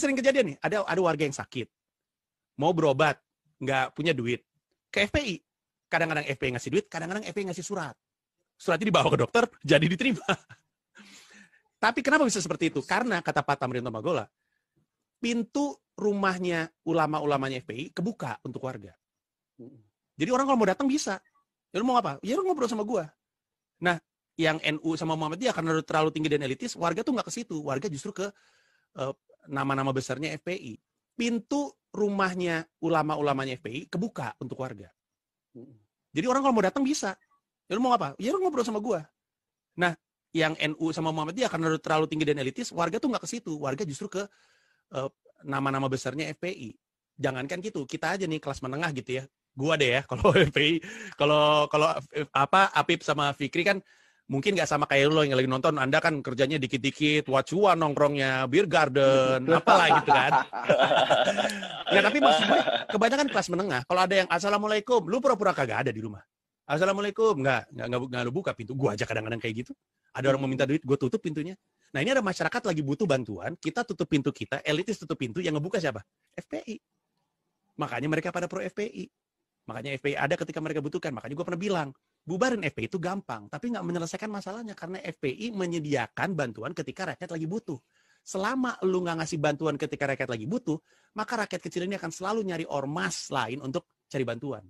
sering kejadian nih, ada ada warga yang sakit, mau berobat, nggak punya duit, ke FPI. Kadang-kadang FPI ngasih duit, kadang-kadang FPI ngasih surat. Suratnya dibawa ke dokter, jadi diterima. Tapi kenapa bisa seperti itu? Karena kata Pak Tamrin Tomagola, pintu rumahnya ulama-ulamanya FPI kebuka untuk warga. Jadi orang kalau mau datang bisa. Ya lu mau apa? Ya lu ngobrol sama gua. Nah, yang NU sama Muhammadiyah karena terlalu tinggi dan elitis, warga tuh nggak ke situ. Warga justru ke eh, nama-nama besarnya FPI, pintu rumahnya ulama-ulamanya FPI kebuka untuk warga. Hmm. Jadi orang kalau mau datang bisa. Ya lu mau apa? Ya lu ngobrol sama gua. Nah, yang NU sama Muhammadiyah karena terlalu tinggi dan elitis, warga tuh nggak ke situ. Warga justru ke nama eh, nama-nama besarnya FPI. Jangankan gitu, kita aja nih kelas menengah gitu ya. Gua deh ya kalau FPI, kalau kalau apa Apip sama Fikri kan mungkin nggak sama kayak lo yang lagi nonton anda kan kerjanya dikit-dikit wacuan nongkrongnya beer garden apalah gitu kan Ya tapi maksud kebanyakan kelas menengah kalau ada yang assalamualaikum lu pura-pura kagak ada di rumah assalamualaikum nggak nggak nggak, nggak lu buka pintu gue aja kadang-kadang kayak gitu ada orang meminta duit gue tutup pintunya nah ini ada masyarakat lagi butuh bantuan kita tutup pintu kita elitis tutup pintu yang ngebuka siapa FPI makanya mereka pada pro FPI makanya FPI ada ketika mereka butuhkan makanya gue pernah bilang bubarin FPI itu gampang, tapi nggak menyelesaikan masalahnya karena FPI menyediakan bantuan ketika rakyat lagi butuh. Selama lu nggak ngasih bantuan ketika rakyat lagi butuh, maka rakyat kecil ini akan selalu nyari ormas lain untuk cari bantuan.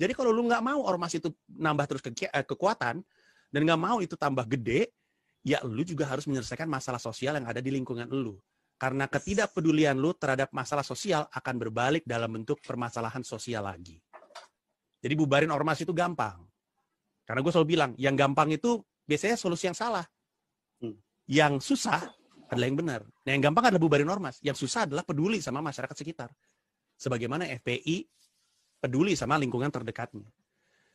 Jadi kalau lu nggak mau ormas itu nambah terus ke eh, kekuatan dan nggak mau itu tambah gede, ya lu juga harus menyelesaikan masalah sosial yang ada di lingkungan lu. Karena ketidakpedulian lu terhadap masalah sosial akan berbalik dalam bentuk permasalahan sosial lagi. Jadi bubarin ormas itu gampang karena gue selalu bilang, yang gampang itu biasanya solusi yang salah. Hmm. Yang susah adalah yang benar. Nah, yang gampang adalah bubarin ormas. Yang susah adalah peduli sama masyarakat sekitar. Sebagaimana FPI peduli sama lingkungan terdekatnya.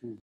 Hmm.